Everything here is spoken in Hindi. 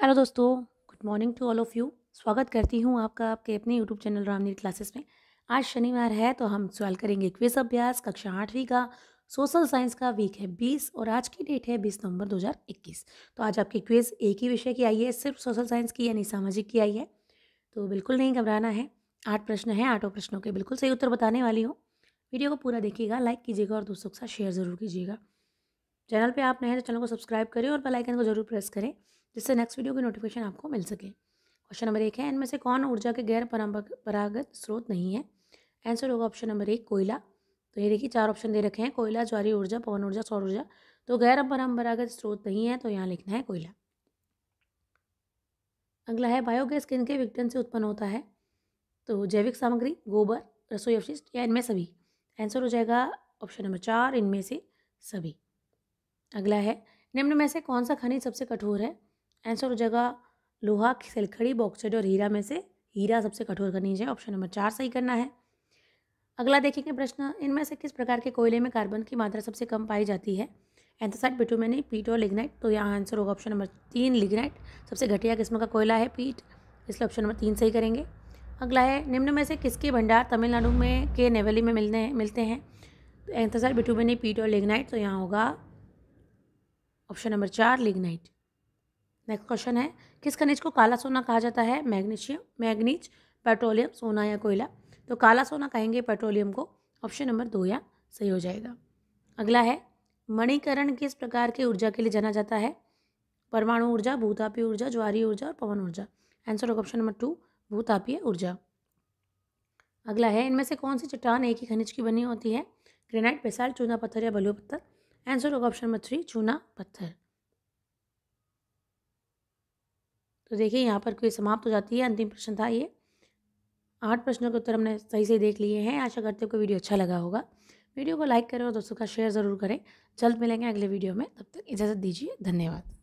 हेलो दोस्तों good morning to all of you स्वागत करती हूँ आपका आपके अपने यूट्यूब चैनल रामनीर क्लासेस में आज शनिवार है तो हम सवाल करेंगे क्विज अभ्यास कक्षा आठवीं का सोशल साइंस का वीक है बीस और आज की डेट है बीस नवंबर इक्कीस तो आज आपकी क्विज एक ही विषय की आई है सिर्फ सोशल साइंस की यानी सामाजिक की आई है तो बिल्कुल नहीं घबराना है आठ प्रश्न हैं आठों प्रश्नों के बिल्कुल सही उत्तर बताने वाली हूँ वीडियो को पूरा देखिएगा लाइक कीजिएगा और दोस्तों के साथ शेयर ज़रूर कीजिएगा चैनल पर आप नए हैं तो चैनल को सब्सक्राइब करें और बेल आइकन को जरूर प्रेस करें जिससे नेक्स्ट वीडियो की नोटिफिकेशन आपको मिल सके क्वेश्चन नंबर एक है इनमें से कौन ऊर्जा के गैर परंपरागत स्रोत नहीं है आंसर होगा ऑप्शन नंबर एक कोयला तो ये देखिए चार ऑप्शन दे रखे हैं कोयला ज्वारी ऊर्जा पवन ऊर्जा सौर ऊर्जा तो गैर परंपरागत स्रोत नहीं है तो यहाँ लिखना है कोयला अगला है बायोगैस किन के विघटन से उत्पन्न होता है तो जैविक सामग्री गोबर रसोई अवशिष्ट या इनमें सभी आंसर हो जाएगा ऑप्शन नंबर चार इनमें से सभी अगला है निम्न में से कौन सा खनिज सबसे कठोर है आंसर हो जाएगा लोहा सिलखड़ी बॉक्साइड और हीरा में से हीरा सबसे कठोर खनिज है ऑप्शन नंबर चार सही करना है अगला देखेंगे प्रश्न इनमें से किस प्रकार के कोयले में कार्बन की मात्रा सबसे कम पाई जाती है एंथोसाइट बिटोमेनी पीट और लिग्नाइट तो यहाँ आंसर होगा ऑप्शन नंबर तीन लिग्नाइट सबसे घटिया किस्म का कोयला है पीट इसलिए ऑप्शन नंबर तीन सही करेंगे अगला है निम्न में से किसके भंडार तमिलनाडु में के नेवली में मिलने मिलते हैं तो एंथोसाइट बिटोमेनी पीट और लिग्नाइट तो यहाँ होगा ऑप्शन नंबर चार लिग्नाइट नेक्स्ट क्वेश्चन है किस खनिज को काला सोना कहा जाता है मैग्नीशियम मैग्नीज पेट्रोलियम सोना या कोयला तो काला सोना कहेंगे पेट्रोलियम को ऑप्शन नंबर दो या सही हो जाएगा अगला है मणिकरण किस प्रकार की ऊर्जा के लिए जाना जाता है परमाणु ऊर्जा भूतापीय ऊर्जा ज्वारी ऊर्जा और पवन ऊर्जा आंसर होगा ऑप्शन नंबर टू भूतापीय ऊर्जा अगला है इनमें से कौन सी चट्टान एक ही खनिज की बनी होती है ग्रेनाइट पेसाल चूना पत्थर या बलुआ पत्थर आंसर होगा ऑप्शन नंबर थ्री चूना पत्थर तो देखिए यहाँ पर क्वेश्चन समाप्त हो जाती है अंतिम प्रश्न था ये आठ प्रश्नों के उत्तर हमने सही से देख लिए हैं आशा करते हो वीडियो अच्छा लगा होगा वीडियो को लाइक करें और दोस्तों का शेयर ज़रूर करें जल्द मिलेंगे अगले वीडियो में तब तक इजाज़त दीजिए धन्यवाद